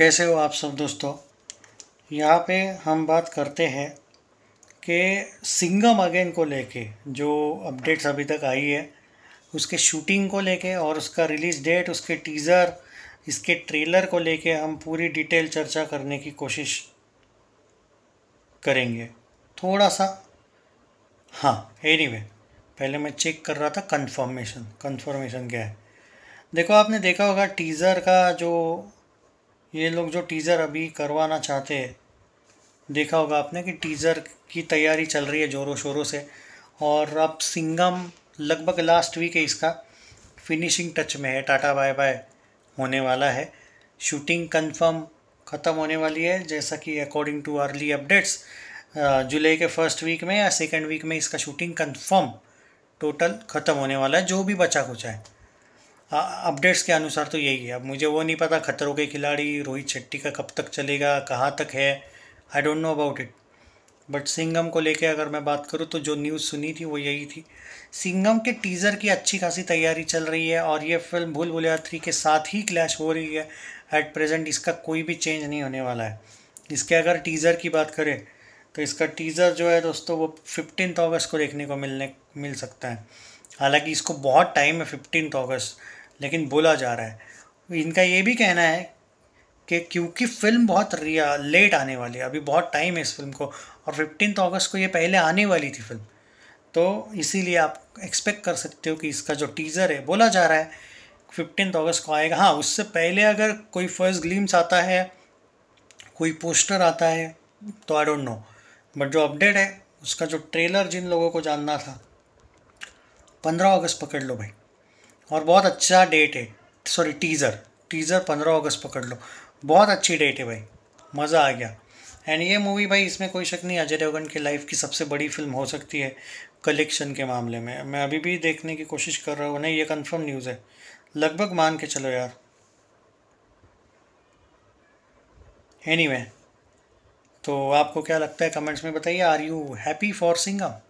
कैसे हो आप सब दोस्तों यहाँ पे हम बात करते हैं कि सिंगम अगेन को लेके जो अपडेट्स अभी तक आई है उसके शूटिंग को लेके और उसका रिलीज़ डेट उसके टीज़र इसके ट्रेलर को लेके हम पूरी डिटेल चर्चा करने की कोशिश करेंगे थोड़ा सा हाँ एनीवे पहले मैं चेक कर रहा था कंफर्मेशन कंफर्मेशन क्या है देखो आपने देखा होगा टीज़र का जो ये लोग जो टीज़र अभी करवाना चाहते हैं देखा होगा आपने कि टीज़र की तैयारी चल रही है ज़ोरों शोरों से और अब सिंगम लगभग लास्ट वीक है इसका फिनिशिंग टच में है टाटा बाय बाय होने वाला है शूटिंग कंफर्म ख़त्म होने वाली है जैसा कि अकॉर्डिंग टू अर्ली अपडेट्स जुलाई के फर्स्ट वीक में या सेकेंड वीक में इसका शूटिंग कन्फर्म टोटल ख़त्म होने वाला है जो भी बचा कुछ है अपडेट्स हाँ, के अनुसार तो यही है अब मुझे वो नहीं पता खतरों के खिलाड़ी रोहित शेट्टी का कब तक चलेगा कहाँ तक है I don't know about it but Singham को लेके अगर मैं बात करूँ तो जो न्यूज़ सुनी थी वो यही थी सिंगम के टीज़र की अच्छी खासी तैयारी चल रही है और ये फिल्म भूल भुलिया थ्री के साथ ही क्लैश हो रही है एट प्रेजेंट इसका कोई भी चेंज नहीं होने वाला है इसके अगर टीज़र की बात करें तो इसका टीज़र जो है दोस्तों वो फिफ्टीन अगस्त को देखने को मिलने मिल सकता है हालांकि इसको बहुत टाइम है फिफ्टीन अगस्त लेकिन बोला जा रहा है इनका ये भी कहना है कि क्योंकि फ़िल्म बहुत रिया लेट आने वाली है अभी बहुत टाइम है इस फिल्म को और फिफ्टीन अगस्त को ये पहले आने वाली थी फिल्म तो इसीलिए आप एक्सपेक्ट कर सकते हो कि इसका जो टीज़र है बोला जा रहा है फिफ्टीन अगस्त को आएगा हाँ उससे पहले अगर कोई फर्स्ट ग्लीम्स आता है कोई पोस्टर आता है तो आई डोंट नो बट जो अपडेट है उसका जो ट्रेलर जिन लोगों को जानना था पंद्रह अगस्त पकड़ लो भाई और बहुत अच्छा डेट है सॉरी टीज़र टीज़र पंद्रह अगस्त पकड़ लो बहुत अच्छी डेट है भाई मज़ा आ गया एंड ये मूवी भाई इसमें कोई शक नहीं अजय देवगन की लाइफ की सबसे बड़ी फिल्म हो सकती है कलेक्शन के मामले में मैं अभी भी देखने की कोशिश कर रहा हूँ नहीं ये कंफर्म न्यूज़ है लगभग मान के चलो यार एनी anyway, तो आपको क्या लगता है कमेंट्स में बताइए are you happy for Singham